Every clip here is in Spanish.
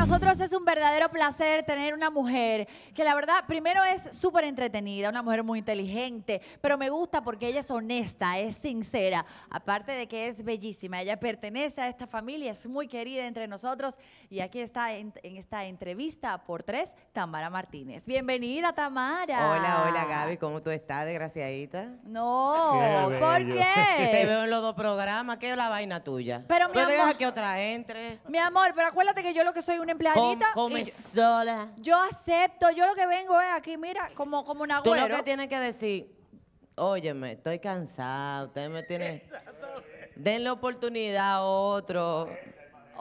nosotros es un verdadero placer tener una mujer que la verdad, primero es súper entretenida, una mujer muy inteligente, pero me gusta porque ella es honesta, es sincera, aparte de que es bellísima, ella pertenece a esta familia, es muy querida entre nosotros y aquí está en, esta entrevista por tres, Tamara Martínez. Bienvenida, Tamara. Hola, hola Gaby, ¿cómo tú estás, desgraciadita? No, ¿por qué? Te veo en los dos programas, ¿qué es la vaina tuya? Pero mi que otra entre. Mi amor, pero acuérdate que yo lo que soy una una empleadita. sola. Yo acepto, yo lo que vengo es aquí, mira, como, como una Tú lo que tienes que decir, óyeme, estoy cansado, ustedes me tienen... Den la oportunidad a otro.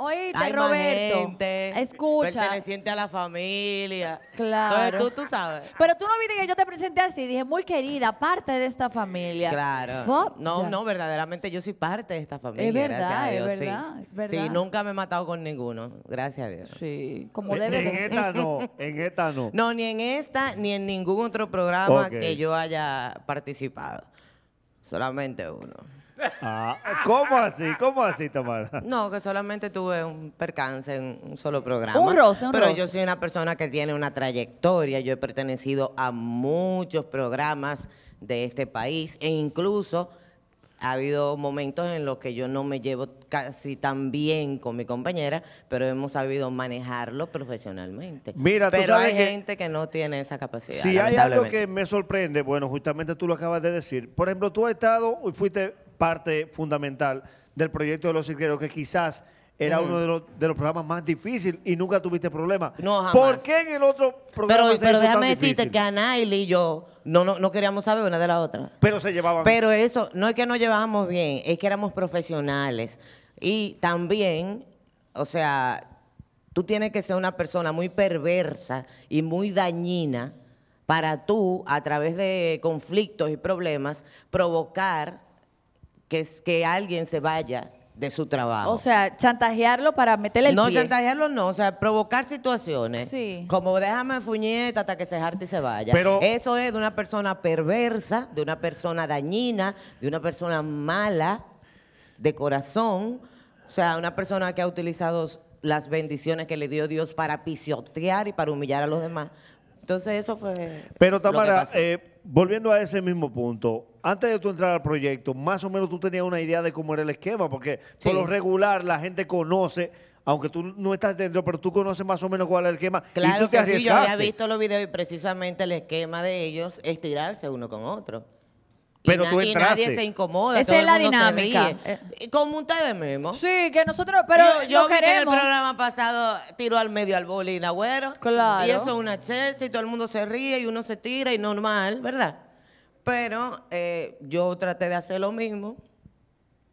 Oíste, Roberto. escucha. Perteneciente a la familia. Claro. tú, sabes. Pero tú no viste que yo te presenté así. Dije, muy querida, parte de esta familia. Claro. no, no, verdaderamente yo soy parte de esta familia. Es verdad, es verdad. Es verdad. Sí, nunca me he matado con ninguno. Gracias a Dios. Sí, como debe En esta no, en esta no. No, ni en esta ni en ningún otro programa que yo haya participado. Solamente uno. Ah, ¿Cómo así? ¿Cómo así, Tamara? No, que solamente tuve un percance en un solo programa. Un roce, un Pero yo soy una persona que tiene una trayectoria. Yo he pertenecido a muchos programas de este país e incluso ha habido momentos en los que yo no me llevo casi tan bien con mi compañera, pero hemos sabido manejarlo profesionalmente. Mira, pero tú hay gente que no tiene esa capacidad. Si hay algo que me sorprende, bueno, justamente tú lo acabas de decir. Por ejemplo, tú has estado y fuiste parte fundamental del proyecto de los cirqueros, que quizás era uno de los, programas más difíciles y nunca tuviste problemas. No, ¿Por qué en el otro programa Pero, pero déjame decirte que Anayli y yo no, no, no queríamos saber una de la otra. Pero se llevaban. Pero eso, no es que nos llevábamos bien, es que éramos profesionales. Y también, o sea, tú tienes que ser una persona muy perversa y muy dañina para tú, a través de conflictos y problemas, provocar que, es que alguien se vaya de su trabajo. O sea, chantajearlo para meterle el no, pie. No, chantajearlo no, o sea, provocar situaciones. Sí. Como déjame fuñeta hasta que se jarte y se vaya. Pero, Eso es de una persona perversa, de una persona dañina, de una persona mala, de corazón. O sea, una persona que ha utilizado las bendiciones que le dio Dios para pisotear y para humillar a los demás. Entonces eso fue... Pero Tamara, eh, volviendo a ese mismo punto, antes de tú entrar al proyecto, más o menos tú tenías una idea de cómo era el esquema, porque por lo regular la gente conoce, aunque tú no estás dentro, pero tú conoces más o menos cuál es el esquema. Claro y que sí, yo había visto los videos y precisamente el esquema de ellos es tirarse uno con otro. Pero tú entraste. nadie se incomoda. Esa es la dinámica. Eh, como ustedes mismos. Sí, que nosotros, pero yo, yo el programa pasado tiró al medio al boli y Claro. Y eso es una chelsea y todo el mundo se ríe y uno se tira y normal, ¿verdad? Pero eh, yo traté de hacer lo mismo.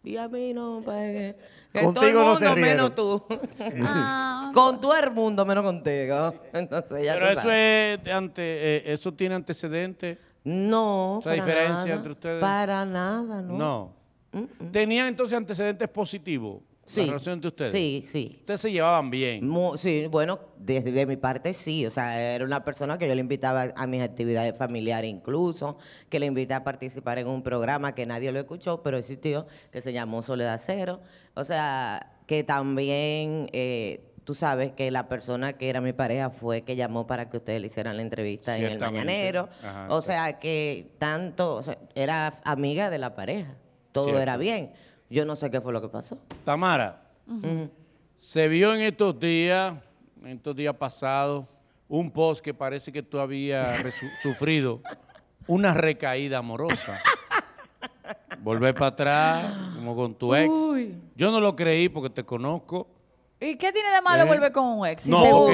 Y a mí no, pues, que contigo todo el mundo menos tú. Ah. con todo el mundo menos contigo. Pero eso es eh, eso tiene antecedentes. No. O para diferencia nada. entre ustedes. Para nada, ¿no? No. Mm, mm. Tenían entonces antecedentes positivos. Sí. La relación ustedes. Sí, sí. Ustedes se llevaban bien. sí, bueno, desde de mi parte sí. O sea, era una persona que yo le invitaba a mis actividades familiares incluso, que le invité a participar en un programa que nadie lo escuchó, pero existió, que se llamó Soledad Cero. O sea, que también... Eh, tú sabes que la persona que era mi pareja fue que llamó para que ustedes le hicieran la entrevista en el mañanero. o sea que tanto, era amiga de la pareja, todo era bien. Yo no sé qué fue lo que pasó. Tamara, se vio en estos días, en estos días pasados, un post que parece que tú habías sufrido una recaída amorosa. Volver para atrás, como con tu ex. Yo no lo creí porque te conozco ¿Y qué tiene de malo eh, volver con un ex? ¿Cómo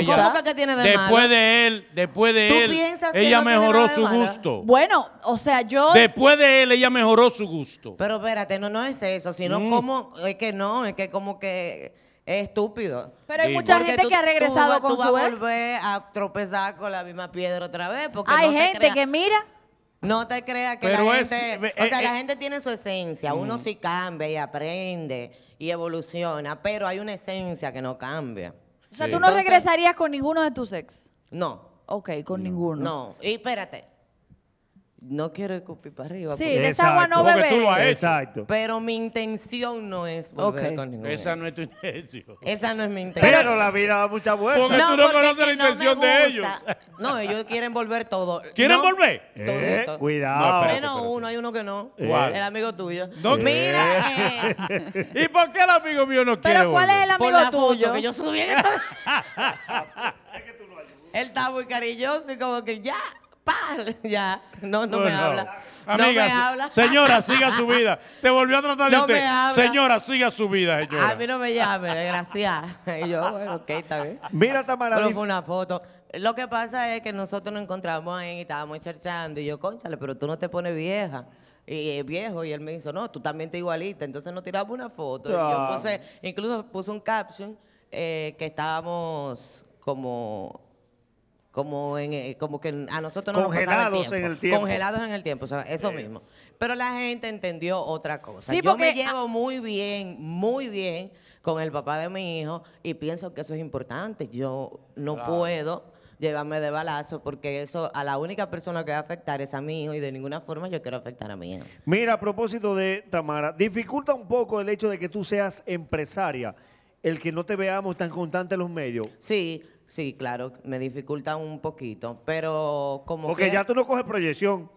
qué tiene de malo? Después de él, después de él, ella mejoró su gusto. Bueno, o sea, yo... Después de él, ella mejoró su gusto. Pero espérate, no, no es eso, sino mm. como, es que no, es que como que es estúpido. Pero hay mucha gente que ha regresado con su vas a volver a tropezar con la misma piedra otra vez. Porque Hay gente que mira. No te creas que la gente. Eh, o sea, la eh, gente tiene su esencia. Uno mm. sí cambia y aprende y evoluciona, pero hay una esencia que no cambia. O sea, tú no regresarías con ninguno de tus ex. No, Ok, con ninguno. no. Y espérate, no quiero escupir para arriba. Sí, de esa agua no Porque tú lo Exacto. Pero mi intención no es volver con ninguno Esa no es tu intención. Esa no es mi intención. Pero la vida da muchas vueltas. Porque tú no conoces la intención de ellos. No, ellos quieren volver todo. ¿Quieren volver? Eh, todo, cuidado. espérate. Menos uno, hay uno que no. El amigo tuyo. Eh. Mira, eh. ¿Y por qué el amigo mío no quiere Pero ¿cuál es el por amigo tuyo? que yo subí. lo Él está muy cariñoso y como que ya. ¡Pam! Ya, no, no, me habla. Amiga, me habla. Señora, siga su vida. Te volvió a tratar de usted. Señora, siga su vida, A mí no me llame, gracias. Y yo, bueno, ok, está bien. Mira, maravilla. Pero fue una foto. Lo que pasa es que nosotros nos encontramos ahí y estábamos charlando Y yo, conchale, pero tú no te pones vieja. Y viejo, y él me dijo, no, tú también te igualita. Entonces nos tiramos una foto. Y yo ah. puse, incluso puse un caption eh, que estábamos como como en eh, como que a nosotros no congelados en el tiempo congelados en el tiempo eso mismo pero la gente entendió otra cosa sí, yo me llevo ah muy bien muy bien con el papá de mi hijo y pienso que eso es importante yo no puedo llevarme de balazo porque eso a la única persona que va a afectar es a mi hijo y de ninguna forma yo quiero afectar a mi hijo mira a propósito de Tamara dificulta un poco el hecho de que tú seas empresaria el que no te veamos tan constante en los medios. Sí, Sí, claro, me dificulta un poquito, pero como Porque ya tú no coges proyección.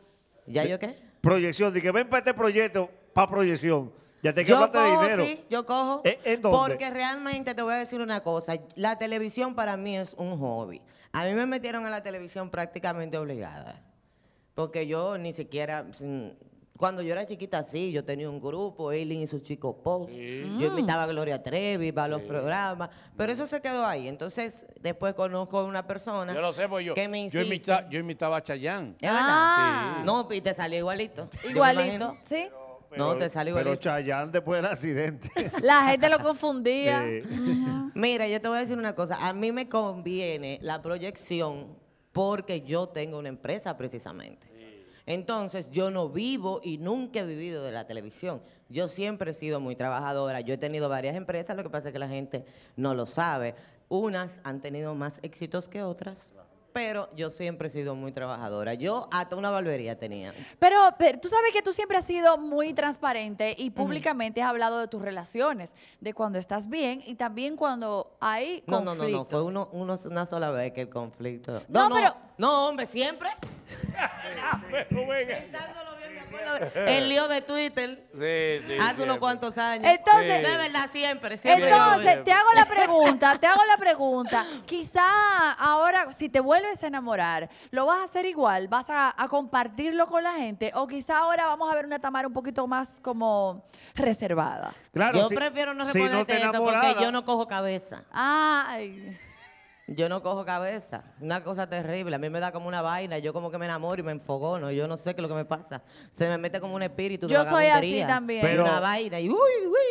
¿Ya yo qué? Proyección, de que ven para este proyecto, para proyección. Ya te yo dinero. Sí, yo cojo. ¿E, ¿En dónde? Porque realmente te voy a decir una cosa, la televisión para mí es un hobby. A mí me metieron a la televisión prácticamente obligada. Porque yo ni siquiera cuando yo era chiquita, sí, yo tenía un grupo, Eileen y sus chicos pop. Yo invitaba a Gloria Trevi para los programas, pero eso se quedó ahí. Entonces, después conozco a una persona yo lo sé, pues yo, que me Yo, invitaba, yo imitaba a Chayanne. ah. No, y te salió igualito. Igualito, sí. no, te salió igualito. Pero Chayanne después del accidente. La gente lo confundía. Mira, yo te voy a decir una cosa. A mí me conviene la proyección porque yo tengo una empresa precisamente. Entonces, yo no vivo y nunca he vivido de la televisión. Yo siempre he sido muy trabajadora. Yo he tenido varias empresas, lo que pasa es que la gente no lo sabe. Unas han tenido más éxitos que otras pero yo siempre he sido muy trabajadora. Yo hasta una barbería tenía. Pero, pero, tú sabes que tú siempre has sido muy transparente y públicamente has hablado de tus relaciones, de cuando estás bien y también cuando hay conflictos. No, no, no, fue una sola vez que el conflicto. No, no No, hombre, siempre. el lío de Twitter hace unos cuantos años. Entonces- siempre, Entonces, te hago la pregunta, te hago la pregunta. Quizá ahora, si te vuelves a enamorar, ¿lo vas a hacer igual? ¿Vas a, compartirlo con la gente? O quizá ahora vamos a ver una Tamara un poquito más como reservada. yo prefiero no si responderte porque yo no cojo cabeza. Ay yo no cojo cabeza. Una cosa terrible. A mí me da como una vaina. Yo como que me enamoro y me enfogono. Yo no sé qué es lo que me pasa. Se me mete como un espíritu. Yo soy así también. una vaina. Y uy,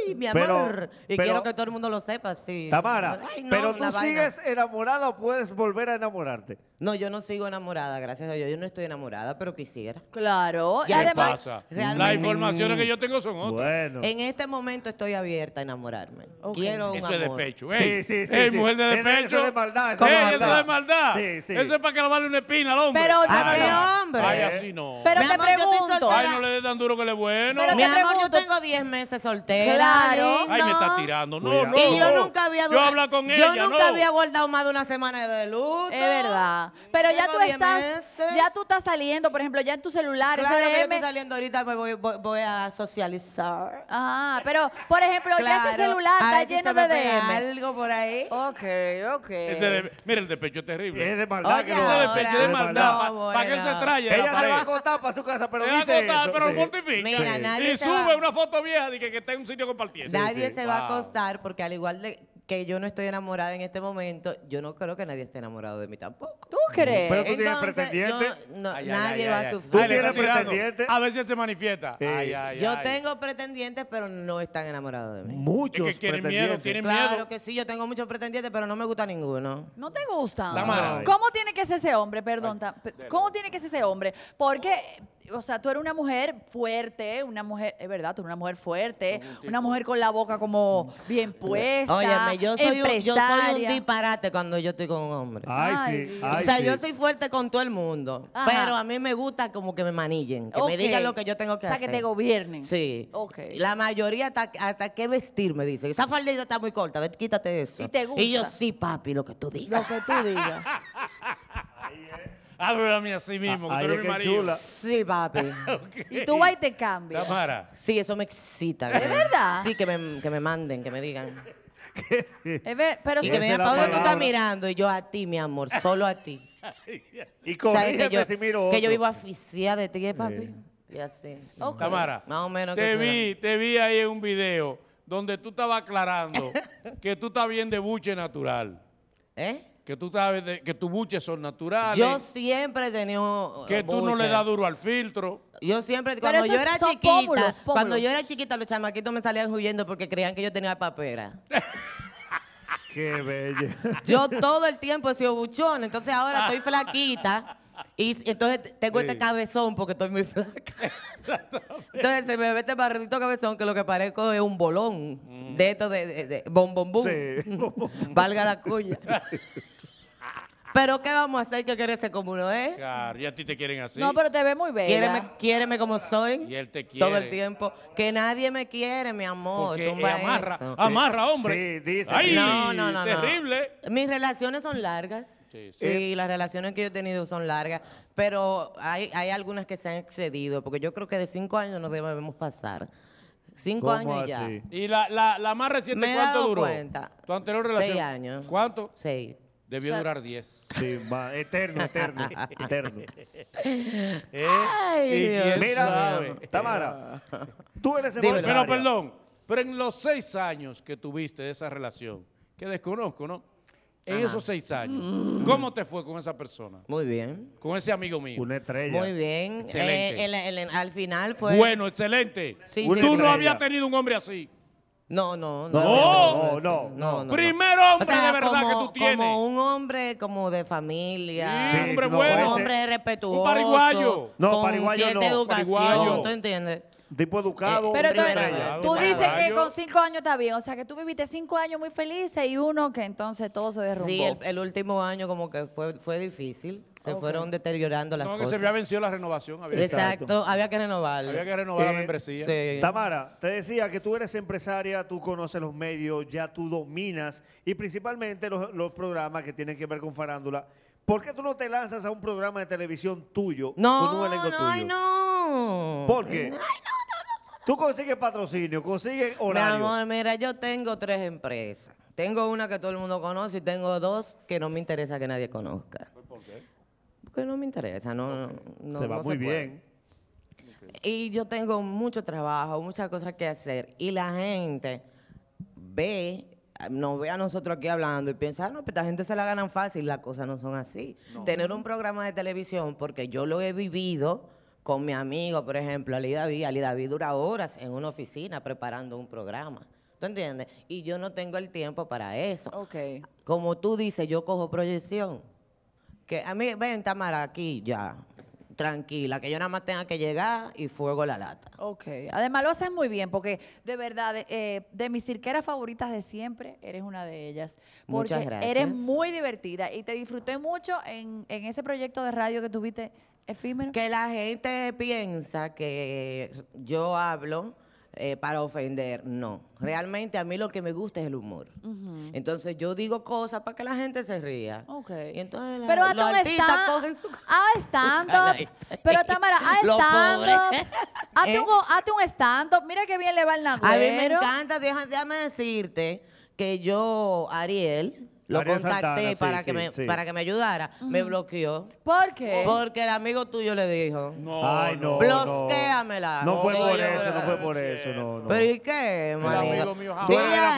uy, mi amor. y quiero que todo el mundo lo sepa. Sí. Tamara, pero tú sigues enamorada o puedes volver a enamorarte. No, yo no sigo enamorada, gracias a Dios. Yo no estoy enamorada, pero quisiera. Claro. ¿Qué además, pasa? Las informaciones que yo tengo son otras. Bueno. En este momento estoy abierta a enamorarme. Quiero un Eso es de pecho. sí, sí, sí. mujer de, pecho. de maldad. Eso, es, maldad. maldad. Sí, sí. Eso es para que vale una espina al hombre. Pero ¿a hombre? Ay, así no. Pero te pregunto. Ay, no le des tan duro que le bueno. Pero mi amor, yo tengo 10 meses soltera. Claro. Ay, me está tirando. No, no. Y yo nunca había Yo hablo con ella, Yo nunca había guardado más de una semana de luto. Es verdad. Pero ya tú estás ya tú estás saliendo, por ejemplo, ya en tu celular, claro que yo estoy saliendo ahorita, me voy, a socializar. Ah, pero por ejemplo, ya ese celular está lleno de DM. algo por ahí. Ok, ok. Ese Mira, el despecho es terrible. Es de maldad. ese despecho es de maldad. Para que él se traiga Ella se va a acostar para su casa, pero se dice va pero sí. mortifica. Mira, nadie y sube una foto vieja de que, está en un sitio compartiendo. Nadie se va a acostar porque al igual de que yo no estoy enamorada en este momento, yo no creo que nadie esté enamorado de mí tampoco. ¿Tú crees? Pero tú tienes pretendientes. nadie va a sufrir. Tú tienes pretendiente. A veces se manifiesta. Yo tengo pretendientes, pero no están enamorados de mí. Muchos Es que tienen miedo, Claro que sí, yo tengo muchos pretendientes, pero no me gusta ninguno. ¿No te gusta? ¿Cómo tiene que ser ese hombre? Perdón. ¿Cómo tiene que ser ese hombre? Porque o sea, tú eres una mujer fuerte, una mujer, es verdad, tú eres una mujer fuerte, una mujer con la boca como bien puesta. Óyeme, yo soy, un, disparate cuando yo estoy con un hombre. Ay, sí. Ay, o sea, yo soy fuerte con todo el mundo, pero a mí me gusta como que me manillen, que me digan lo que yo tengo que hacer. O sea, que te gobiernen. Sí. Ok. La mayoría hasta, hasta qué vestir me dice. Esa faldita está muy corta, quítate eso. Y te Y yo, sí, papi, lo que tú digas. Lo que tú digas. mí así ah, mismo, que tú eres mi marido. Sí, papi. Y tú vas y te cambias. Cámara. Sí, eso me excita. ¿De verdad? Sí, que me, que me manden, que me digan. pero y que me digan, ¿para dónde tú estás mirando? Y yo a ti, mi amor, solo a ti. y cómo? que yo, si miro Que yo vivo aficiada de ti, ¿eh, papi. Y así. Okay. más o menos te vi, te vi ahí en un video donde tú estabas aclarando que tú estás bien de buche natural. ¿Eh? Que tú sabes de, que tus buches son naturales. Yo siempre he tenido uh, Que tú no le das duro al filtro. Yo siempre, cuando yo era chiquita, cuando yo era chiquita, los chamaquitos me salían huyendo porque creían que yo tenía papera. Qué bella. Yo todo el tiempo he sido buchón, entonces ahora estoy flaquita. Y entonces tengo este cabezón porque estoy muy flaca. Entonces se me ve este barrito cabezón que lo que parezco es un bolón. Mm de esto de, de, de bom, bom, Sí. Valga la cuña. Pero ¿qué vamos a hacer que ser ese uno eh? Claro, y a ti te quieren así. No, pero te ve muy bien Quiéreme, como soy. Y él te quiere. Todo el tiempo. Que nadie me quiere, mi amor. amarra, amarra, hombre. Sí, dice. Ay, no, no, no. Terrible. Mis relaciones son largas. Sí, sí. sí, las relaciones que yo he tenido son largas, pero hay, hay algunas que se han excedido, porque yo creo que de cinco años no debemos pasar. Cinco años ya. ¿Y la, más reciente cuánto duró? ¿Tu anterior relación? Seis años. ¿Cuánto? Seis. Debió durar diez. Sí, va, eterno, eterno, eterno. Eh, ¿Y Mira, sabe? Tamara, tú eres el Pero perdón, pero en los seis años que tuviste de esa relación, que desconozco, ¿no? en esos seis años. Mm. ¿Cómo te fue con esa persona? Muy bien. Con ese amigo mío. Una estrella. Muy bien. Eh, excelente. al final fue. Bueno, excelente. Sí, Tú no habías tenido un hombre así. No, no, no. No, no, Primer hombre de verdad que tú tienes. Como un hombre como de familia. un hombre bueno. Un hombre respetuoso. Un pariguayo. No, con pariguayo no. Educación, ¿Tú entiendes? tipo educado. Pero tú, dices que con cinco años está bien. O sea, que tú viviste cinco años muy felices y uno que entonces todo se derrumbó. Sí, el, último año como que fue, difícil. Se fueron deteriorando las cosas. No, que se había vencido la renovación. Había Exacto. había que renovar. Había que renovar la eh, membresía. Sí. Tamara, te decía que tú eres empresaria, tú conoces los medios, ya tú dominas y principalmente los, programas que tienen que ver con farándula. ¿Por qué tú no te lanzas a un programa de televisión tuyo? No, un no, tuyo? no. ¿Por qué? Ay, no. Tú consigues patrocinio, consigues horario. Mi amor, mira, yo tengo tres empresas. Tengo una que todo el mundo conoce y tengo dos que no me interesa que nadie conozca. ¿Por qué? Porque no me interesa, no, no, Te va muy bien. Y yo tengo mucho trabajo, muchas cosas que hacer. Y la gente ve nos ve a nosotros aquí hablando y piensa, ah, no, pero pues, esta gente se la ganan fácil, las cosas no son así. Tener un programa de televisión, porque yo lo he vivido, con mi amigo, por ejemplo, Ali David. Ali David dura horas en una oficina preparando un programa. ¿Tú entiendes? Y yo no tengo el tiempo para eso. Okay. Como tú dices, yo cojo proyección. Que a mí, ven, Tamara, aquí ya tranquila, que yo nada más tenga que llegar y fuego la lata. Ok, además lo haces muy bien, porque de verdad, eh, de mis cirqueras favoritas de siempre, eres una de ellas. Porque Muchas gracias. Eres muy divertida y te disfruté mucho en, en ese proyecto de radio que tuviste que la gente piensa que yo hablo eh, para ofender. No. Realmente a mí lo que me gusta es el humor. Entonces yo digo cosas para que la gente se ría. Ok. entonces la, pero a Ah, ah stand Pero Tamara, ah, estando Hazte, un, ¿Eh? hazte un stand Mira qué bien le va el nagüero. A mí me encanta. déjame decirte que yo, Ariel lo contacté para, que me, ayudara, me bloqueó. ¿Por qué? Porque el amigo tuyo le dijo. No, Ay, no. Bloquéamela. No, fue por eso, no fue por eso, no, Pero ¿y qué, marido? dile, a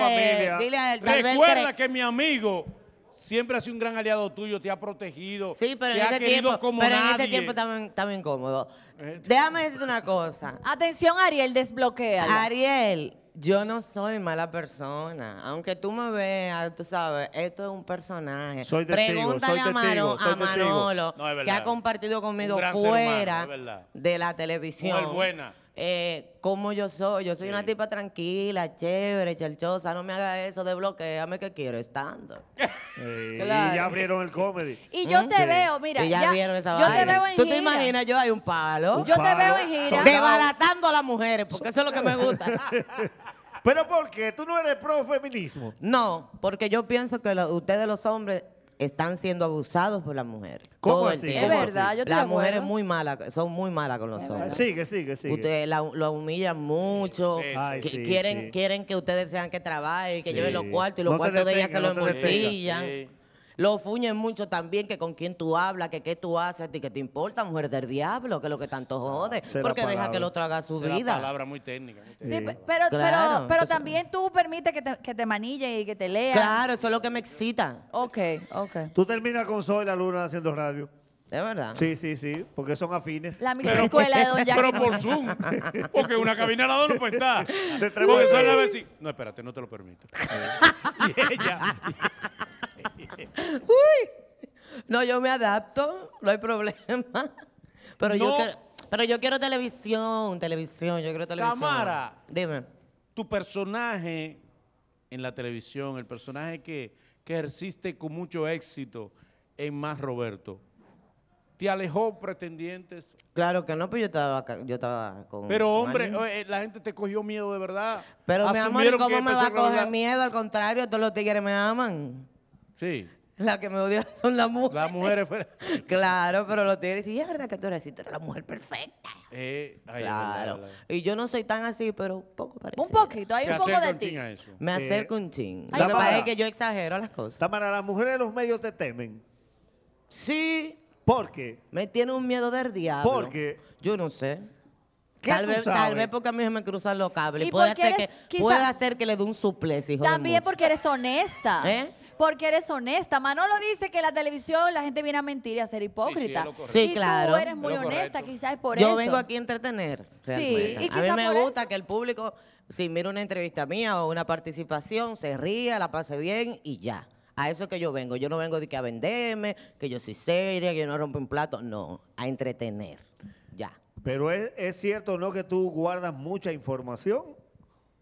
Él, dile a él, Recuerda que mi amigo siempre ha sido un gran aliado tuyo, te ha protegido. Sí, pero, en, este tiempo, como pero en este tiempo también, también incómodo. Eh. Déjame decirte una cosa. Atención, Ariel, desbloquea. Ariel, yo no soy mala persona. Aunque tú me veas, tú sabes, esto es un personaje. Soy testigo, a, Manolo, que ha compartido conmigo fuera de la televisión. buena. Eh, como yo soy. Yo soy una tipa tranquila, chévere, chelchosa. No me haga eso de bloqueame que quiero estando. Y ya abrieron el comedy. Y yo te mm, veo, mira. ya, vieron esa yo te veo en gira. ¿Tú te imaginas? Yo hay un palo. yo te veo en gira. Debaratando a las mujeres, porque eso es lo que me gusta. ¿Pero por qué? ¿Tú no eres pro feminismo? No, porque yo pienso que ustedes los hombres están siendo abusados por las mujeres. ¿Cómo Es verdad, yo te Las mujeres muy malas, son muy malas con los Sí, hombres. sí, que sí. Ustedes la, lo humillan mucho. quieren, quieren que ustedes sean que trabajen, que lleven los cuartos y los cuartos de ellas se los embolsillan. Lo fuñen mucho también que con quién tú hablas, que qué tú haces, y que te importa, mujer del diablo, que lo que tanto jode. porque deja que lo traga su vida. palabra muy técnica. Muy técnica. Sí, pero, pero, también tú permites que te, que manillen y que te lean. Claro, eso es lo que me excita. Ok, ok. Tú terminas con Soy la Luna haciendo radio. ¿De verdad? Sí, sí, sí, porque son afines. La misma escuela de Don Jack. Pero por Zoom, porque una cabina la dos no puede estar. Te traigo eso a la No, espérate, no te lo permito. y ella... Uy. No, yo me adapto, no hay problema. Pero, yo, quiero, pero yo quiero televisión, televisión, yo quiero televisión. Dime. Tu personaje en la televisión, el personaje que, que ejerciste con mucho éxito en Más Roberto, ¿Te alejó pretendientes? Claro que no, pero yo estaba, yo estaba con... Pero hombre, eh, la gente te cogió miedo de verdad. Pero mi amor, ¿cómo me va a coger miedo? Al contrario, todos los tigres me aman. Sí. La que me odia son las mujeres. Las mujeres fuera. claro, pero los tienes. Y es verdad que tú eres eres la mujer perfecta. Eh, claro. Y yo no soy tan así, pero un poco parece. Un poquito, hay un poco de ti. Me eh, acerco un ching. Lo que que yo exagero las cosas. Tamara, las mujeres de los medios te temen. Sí, ¿Por qué? me tiene un miedo del diablo. ¿Por qué? Yo no sé. ¿Qué Tal tú vez, sabes? tal vez porque a mí me cruzan los cables. Y puede, ser que, puede hacer que le dé un suplex, hijo de También porque eres honesta. ¿Eh? porque eres honesta. Manolo dice que la televisión la gente viene a mentir y a ser hipócrita. Sí, claro. Tú eres muy honesta, quizás por eso. Yo vengo aquí a entretener. Sí, y a mí me gusta que el público, si mira una entrevista mía o una participación, se ría, la pase bien y ya. A eso es que yo vengo. Yo no vengo de que a venderme, que yo soy seria, que yo no rompo un plato. No, a entretener. Ya. Pero es, es cierto, ¿no? Que tú guardas mucha información.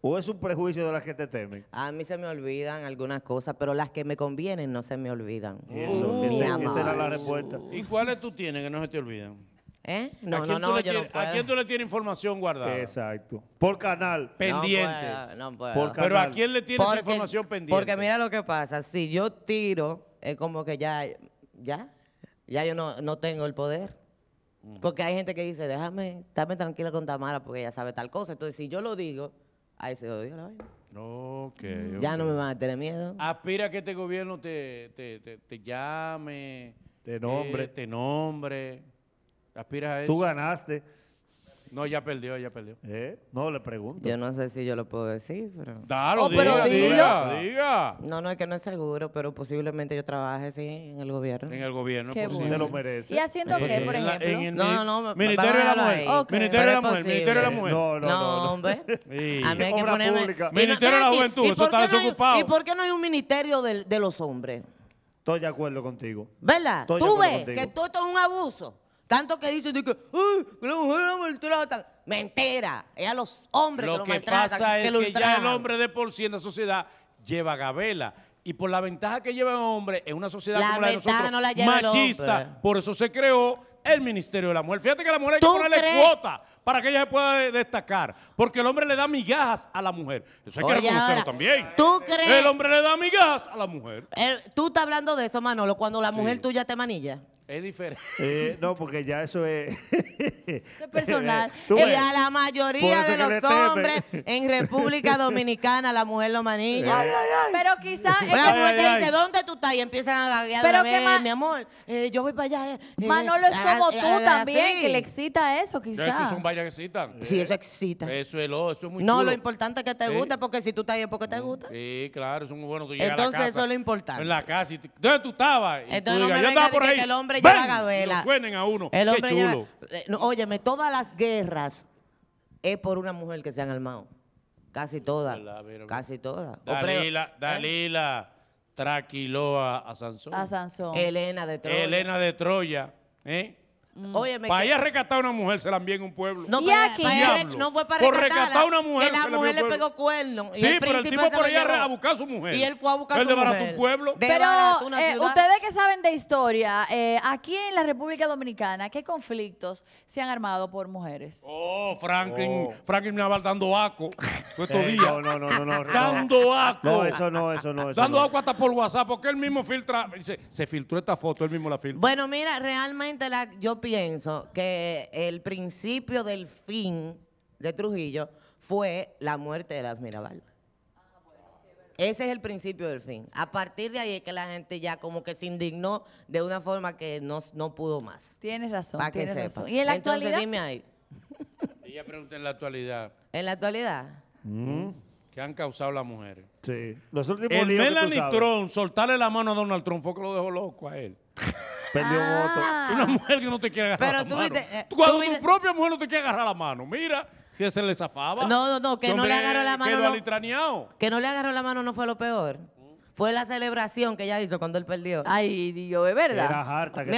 ¿O es un prejuicio de las que te temen? A mí se me olvidan algunas cosas, pero las que me convienen no se me olvidan. Eso, esa era la respuesta. ¿Y cuáles tú tienes que no se te olvidan? ¿Eh? No, no, yo no ¿A quién tú le tienes información guardada? Exacto. Por canal. Pendiente. Pero ¿a quién le tienes información pendiente? Porque mira lo que pasa. Si yo tiro, es como que ya, ya, ya yo no, no tengo el poder. Porque hay gente que dice, déjame, dame tranquila con Tamara porque ella sabe tal cosa. Entonces, si yo lo digo ahí se odio la vaina. Okay, Ya no me va a tener miedo. Aspira a que este gobierno te, te, te, llame. Te nombre. Eh, te nombre. Aspiras a eso. Tú ganaste. No, ya perdió, ya perdió. ¿Eh? No, le pregunto. Yo no sé si yo lo puedo decir, pero... Dalo, oh, pero diga, diga. No, no, es que no es seguro, pero posiblemente yo trabaje, sí, en el gobierno. En el gobierno, qué Bueno. Te lo merece. ¿Y haciendo qué, por ejemplo? no, no, no. Ministerio de la Mujer. Ministerio de la Mujer, Ministerio de la Mujer. No, no, no. hombre. A mí hay que ponerme... Ministerio de la Juventud, eso está desocupado. ¿Y por qué no hay un ministerio de, los hombres? Estoy de acuerdo contigo. ¿Verdad? Tú ves que todo esto es un abuso. Tanto que dicen que, ¡ay, que la mujer la maltratan! es a los hombres lo que, lo maltratan. que pasa es que, ya el hombre de por sí en la sociedad lleva gabela. Y por la ventaja que lleva el hombre en una sociedad como la de machista, por eso se creó el Ministerio de la Mujer. Fíjate que la mujer hay que ponerle cuota para que ella se pueda destacar, porque el hombre le da migajas a la mujer. Eso hay que reconocerlo también. ¿Tú crees? El hombre le da migajas a la mujer. Eh, tú estás hablando de eso, Manolo, cuando la mujer tuya te manilla. Es diferente. Eh, no, porque ya eso es. eso es personal. y eh, eh, a la mayoría de los hombres en República Dominicana la mujer lo manilla. Pero quizás. La mujer te dice, ¿dónde tú estás? Y empiezan a gaguear. Pero que mi amor, yo voy para allá. Manolo es como tú también, que le excita eso, quizás. Eso son vainas que Sí, eso excita. Eso es lo, eso es muy No, lo importante es que te guste porque si tú estás ahí es porque te mm, gusta. Sí, claro, es muy bueno. Entonces, a casa, eso es lo importante. En la casa. ¿Dónde tú estabas? Entonces, me yo estaba por ahí hombre Los suenen a uno. El Qué chulo. Eh, óyeme, todas las guerras es por una mujer que se han armado. Casi todas. casi todas. Dalila, ¿Eh? Dalila traquiló a, a, Sansón. A Sansón. Elena de Troya. Elena de Troya. ¿eh? Mm. para ir a recatar a una mujer se la en un pueblo. No, aquí no fue para por recatar a una mujer. Que la mujer le pegó cuerno. sí, pero el tipo por ella a buscar a su mujer. Y él fue a buscar a su mujer. Él pueblo. pero eh, ustedes que saben de historia, eh, aquí en la República Dominicana, ¿qué conflictos se han armado por mujeres? Oh, Franklin, oh. Franklin Naval dando aco. Eh, no, no, no, no, Dando aco. No, eso no, eso no. dando aco hasta por WhatsApp, porque él mismo filtra. Se, se filtró esta foto, él mismo la filtra. Bueno, mira, realmente la, yo pienso que el principio del fin de Trujillo fue la muerte de las Mirabal. Ese es el principio del fin. A partir de ahí es que la gente ya como que se indignó de una forma que no, no pudo más. Tienes razón. Para Y en la actualidad. dime ahí. Ella pregunta en la actualidad. ¿En la actualidad? Mm. ¿Qué han causado las mujeres? Sí. Los últimos el Melanie Trump soltarle la mano a Donald Trump fue que lo dejó loco a él. Perdió ah. Una mujer que no te quiere agarrar Pero la mano. Eh, cuando tu propia mujer no te quiere agarrar la mano, mira. si se le zafaba. No, no, no, que no le agarró la mano. que no le agarró la mano no fue lo peor. Fue la celebración que ella hizo cuando él perdió. Ay, Dios, es verdad. Era harta que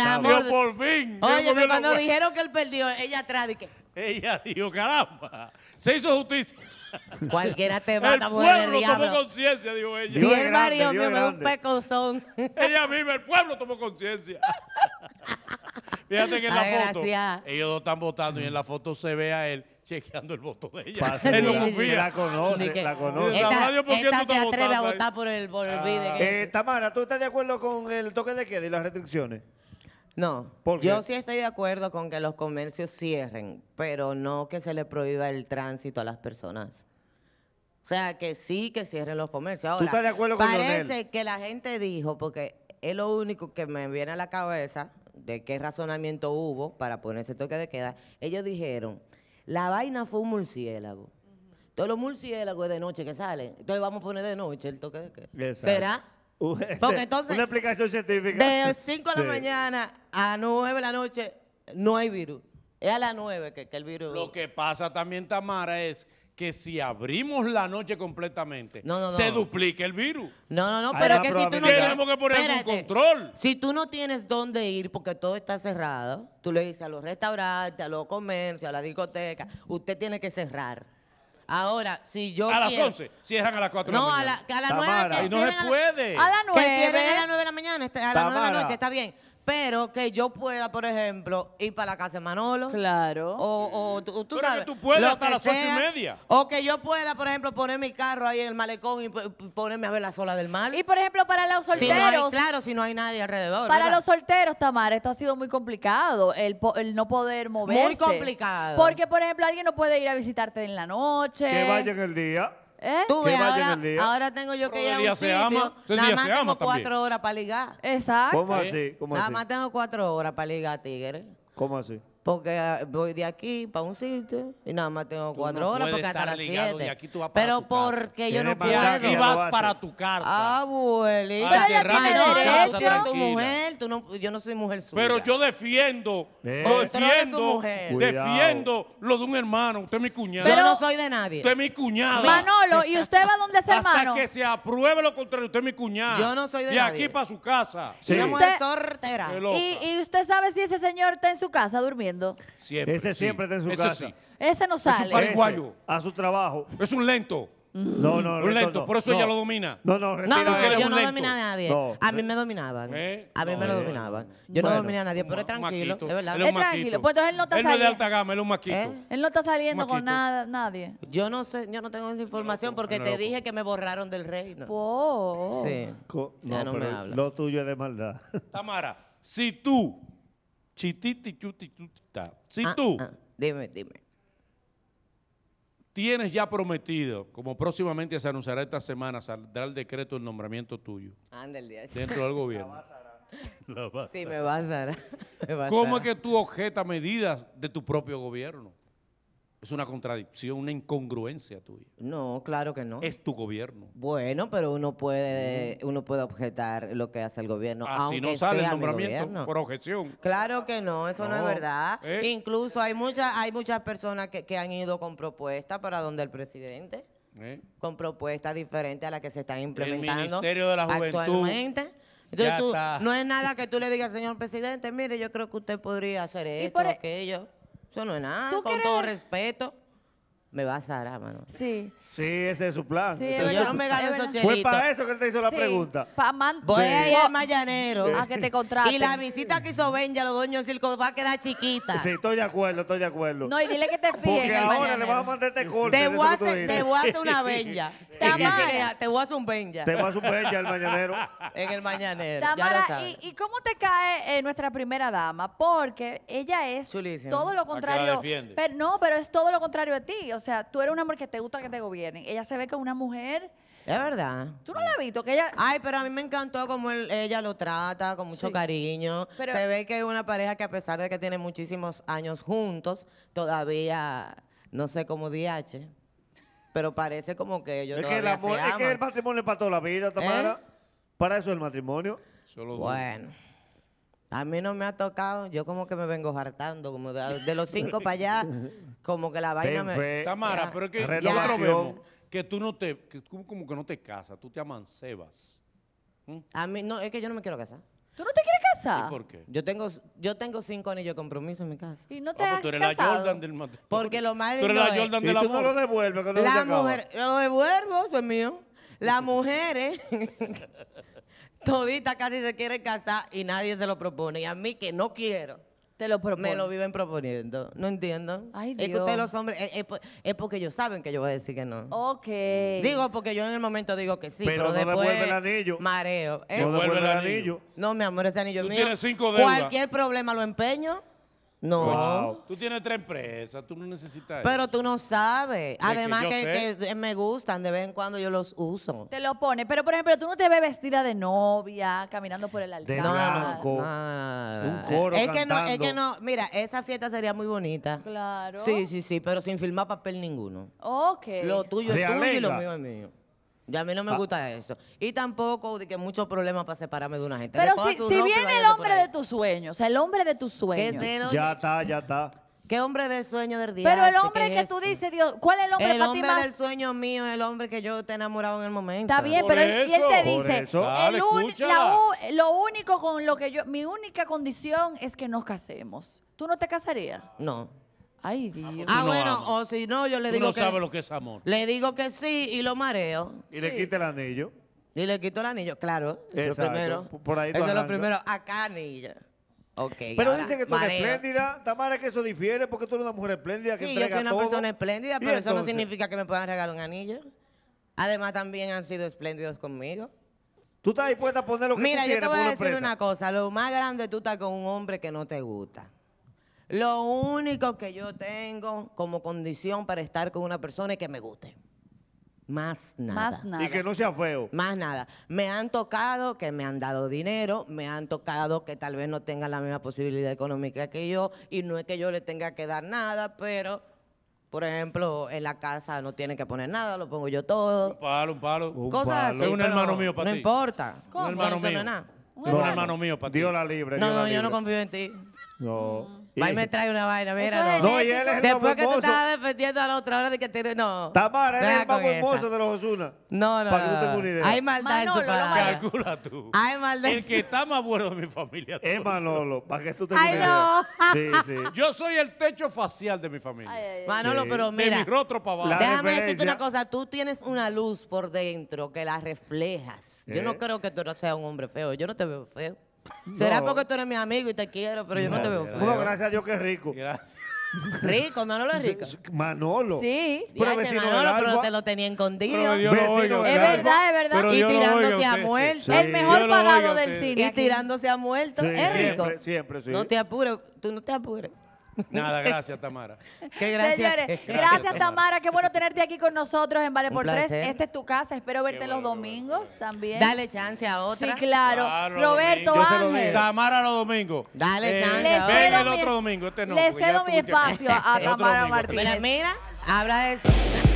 por fin. Oye, cuando dijeron que él perdió, ella atrás, Ella dijo, caramba, se hizo justicia. Cualquiera te mata, el pueblo tomó conciencia, dijo ella. Si me un ella vive el pueblo tomó conciencia. Fíjate que en la foto, ellos dos están votando y en la foto se ve a él chequeando el voto de ella. Pasa, él lo confía. la conoce, la conoce. Esta, se atreve a votar por el, por ah. eh, Tamara, ¿tú estás de acuerdo con el toque de queda y las restricciones? No, yo sí estoy de acuerdo con que los comercios cierren, pero no que se le prohíba el tránsito a las personas. O sea, que sí que cierren los comercios. Ahora, ¿Tú estás de acuerdo con Parece que la gente dijo, porque es lo único que me viene a la cabeza de qué razonamiento hubo para ponerse toque de queda. Ellos dijeron, la vaina fue un murciélago. Todos los murciélagos de noche que salen. Entonces vamos a poner de noche el toque de queda. ¿Será? Porque entonces, una explicación científica. De 5 de la mañana a 9 de la noche no hay virus. Es a las 9 que, el virus. Lo que pasa también, Tamara, es que si abrimos la noche completamente, se duplica el virus. No, no, no, pero es que si tú no tenemos que control. Si tú no tienes dónde ir porque todo está cerrado, tú le dices a los restaurantes, a los comercios, a la discoteca, usted tiene que cerrar Ahora, si yo A las 11 cierran a las 4 de la No, a, mañana. la, a las 9. Y no se puede. A las Que cierren a las 9 de la mañana, este, a las 9 de la noche, está bien. Pero que yo pueda, por ejemplo, ir para la casa de Manolo. Claro. O, o tú, sabes. Pero que tú puedas hasta las ocho y media. O que yo pueda, por ejemplo, poner mi carro ahí en el malecón y ponerme a ver la olas del mar. Y, por ejemplo, para los solteros. claro, si no hay nadie alrededor. Para los solteros, Tamara, esto ha sido muy complicado, el, el no poder moverse. Muy complicado. Porque, por ejemplo, alguien no puede ir a visitarte en la noche. Que vaya en el día. ¿Eh? Tú ves, ahora, ahora, tengo yo que ir a un sitio. Nada más tengo cuatro horas para ligar. Exacto. ¿Cómo así? ¿Cómo Nada más tengo cuatro horas para ligar, tigre. ¿Cómo así? porque ah, voy de aquí para un sitio y nada más tengo cuatro horas porque hasta las siete. aquí tú vas para Pero porque yo no puedo. aquí vas para tu casa. Ah, abuelita. Pero ya tiene derecho. tu mujer, tú no, yo no soy mujer suya. Pero yo defiendo, defiendo, mujer. defiendo lo de un hermano. Usted es mi cuñado. yo no soy de nadie. Usted es mi cuñado. Manolo, ¿y usted va donde es hermano? Hasta que se apruebe lo contrario, usted es mi cuñada. Yo no soy de nadie. Y aquí para su casa. Sí. Una sortera. Y, y usted sabe si ese señor está en su casa durmiendo. Ese siempre está en su casa. Ese no sale. A su trabajo. Es un lento. Mm. No, no, Un lento. Por eso ella lo domina. No, no, No, no, yo no domina a nadie. a mí me dominaban. Eh, a mí me lo eh, dominaban. Yo no dominé a nadie, pero es tranquilo, es verdad. Es tranquilo. Pues entonces él no está saliendo. él no está saliendo con nada, nadie. Yo no sé, yo no tengo esa información porque te dije que me borraron del reino. Sí. Ya no me habla. Lo tuyo es de maldad. Tamara, si tú si ah, tú ah, dime, dime. tienes ya prometido, como próximamente se anunciará esta semana, saldrá el decreto el nombramiento tuyo dentro del gobierno. La sí, me ¿Cómo es que tú objetas medidas de tu propio gobierno? Es una contradicción, una incongruencia tuya. No, claro que no. Es tu gobierno. Bueno, pero uno puede, mm. uno puede objetar lo que hace el gobierno. Así no sale el nombramiento por objeción. Claro que no, eso no, es verdad. Eh. Incluso hay muchas, hay muchas personas que, han ido con propuestas para donde el presidente. Eh. Con propuestas diferentes a las que se están implementando. Actualmente. Entonces, no es nada que tú le digas, señor presidente, mire, yo creo que usted podría hacer esto, o e aquello no es nada, con todo respeto. Me vas a dar mano. Sí. Sí, ese es su plan. Sí, yo no me gano esos chelitos. Fue para eso que él te hizo la pregunta. Para mantener. Voy a ir al Mayanero. a que te contraten. Y la visita que hizo Benja, los dueños del circo, va a quedar chiquita. Sí, estoy de acuerdo, estoy de acuerdo. No, y dile que te fíes. Porque ahora le vamos a mandar este Te voy, a hacer una Benja. te voy a hacer un Benja. Te voy a hacer un Benja Te el mañanero. en el mañanero. Tamara, ¿y, cómo te cae eh, nuestra primera dama? Porque ella es todo lo contrario. no, pero es todo lo contrario a ti. O sea, tú eres una mujer que te gusta que te ella se ve que una mujer. Es verdad. Tú no la has visto, que ella. Ay, pero a mí me encantó cómo ella lo trata, con mucho cariño. Se ve que es una pareja que a pesar de que tiene muchísimos años juntos, todavía, no sé cómo DH, pero parece como que ellos Es que, el es que el matrimonio es para toda la vida, Tamara. ¿Eh? Para eso el matrimonio. Bueno. A mí no me ha tocado, yo como que me vengo hartando, como de, los cinco para allá, como que la vaina me... Tamara, ya, pero que nosotros vemos que tú no te, como que no te casas, tú te amancebas. ¿Mm? A mí, no, es que yo no me quiero casar. ¿Tú no te quieres casar? ¿Y por qué? Yo tengo, yo tengo cinco anillos de compromiso en mi casa. ¿Y no te ah, pues has tú eres la Jordan del matrimonio. Porque lo malo Tú eres la Jordan del amor. tú no lo devuelves. la mujer, lo devuelvo, fue pues, mío. La mujer mujeres... Todita casi se quiere casar y nadie se lo propone. Y a mí que no quiero. Te lo Me lo viven proponiendo. No entiendo. Ay, Dios. Es que ustedes los hombres, es, porque ellos saben que yo voy a decir que no. Ok. Digo, porque yo en el momento digo que sí. Pero, no después devuelve el anillo. Mareo. No devuelve el anillo. No, mi amor, ese anillo es mío. Tienes cinco Cualquier problema lo empeño. No. Tú tienes tres empresas, tú no necesitas. Pero tú no sabes. Además que, eh, me gustan, de vez en cuando yo los uso. Te lo pones, pero por ejemplo, tú no te ves vestida de novia, caminando por el altar. De No, no, un coro es que no, es que no, mira, esa fiesta sería muy bonita. Claro. Sí, sí, sí, pero sin filmar papel ninguno. Ok. Lo tuyo es tuyo y lo mío es mío. Ya a mí no me ah. gusta eso. Y tampoco de que muchos problemas para separarme de una gente. Pero si, viene el hombre de tus sueños, o sea, el hombre de tus sueños. Ya está, ya está. ¿Qué hombre del sueño del día? Pero el hombre que tú dices, Dios, ¿cuál es el hombre El para ti más? del sueño mío, el hombre que yo te he enamorado en el momento. Está bien, pero él, te dice, lo único con lo que yo, mi única condición es que nos casemos. ¿Tú no te casarías? No. Ay, ah, Dios. Ah, bueno, o si no, yo le Tú digo no que... sabes lo que es amor. Le digo que sí y lo mareo. Y le quita el anillo. Y le quito el anillo, claro. Eso es lo primero. eso es lo primero. Acá anilla. Okay, Pero dicen que tú eres espléndida. Tamara, que eso difiere porque tú eres una mujer espléndida sí, yo soy una persona espléndida, pero eso no significa que me puedan regalar un anillo. Además, también han sido espléndidos conmigo. ¿Tú estás dispuesta a poner lo que Mira, tú quieres Mira, yo te voy a decir una cosa. Lo más grande tú estás con un hombre que no te gusta. Lo único que yo tengo como condición para estar con una persona es que me guste. Más nada. Más nada. Y que no sea feo. Más nada. Me han tocado que me han dado dinero, me han tocado que tal vez no tenga la misma posibilidad económica que yo, y no es que yo le tenga que dar nada, pero, por ejemplo, en la casa no tiene que poner nada, lo pongo yo todo. Un palo, un palo. Cosas así. un hermano mío para no ti. No importa. ¿Cómo? Un hermano mío. No, un hermano mío para ti. Dios la libre. No, yo no confío en ti. No. Mm. Va y me trae una vaina, mira. No, y él Después que tú estabas defendiendo a la otra hora de que te. No. Tamara, él es el más de los Osuna. No, no. Para que tú tengas una idea. Hay maldad en su Calcula tú. Hay maldad. El que está más bueno de mi familia. Es Manolo, para que tú te. una Ay, no. Sí, sí. Yo soy el techo facial de mi familia. Manolo, pero mira. De mi rostro para abajo. Déjame decirte una cosa. Tú tienes una luz por dentro que la reflejas. Yo no eh. creo que tú no seas un hombre feo. Yo no te veo feo. Será porque tú eres mi amigo y te quiero, pero yo no te veo gracias a Dios que es rico. Gracias. Rico, Manolo es rico. Manolo. Sí. Pero pero te lo tenía escondido. Es verdad, es verdad. Y tirándose a muerto El mejor pagado del cine. Y tirándose a muerto. es rico. Siempre, siempre, sí. No te apures, tú no te apures. Nada, gracias, Tamara. gracias. Señores, gracias, Tamara. Qué bueno tenerte aquí con nosotros en Vale por Tres. Esta es tu casa. Espero verte los domingos también. Dale chance a otra. Sí, claro. Roberto, Ángel. Tamara los domingos. Dale eh, chance. Ven el otro domingo. Este no. Le cedo mi espacio a Tamara Martínez. Mira, mira, habla eso.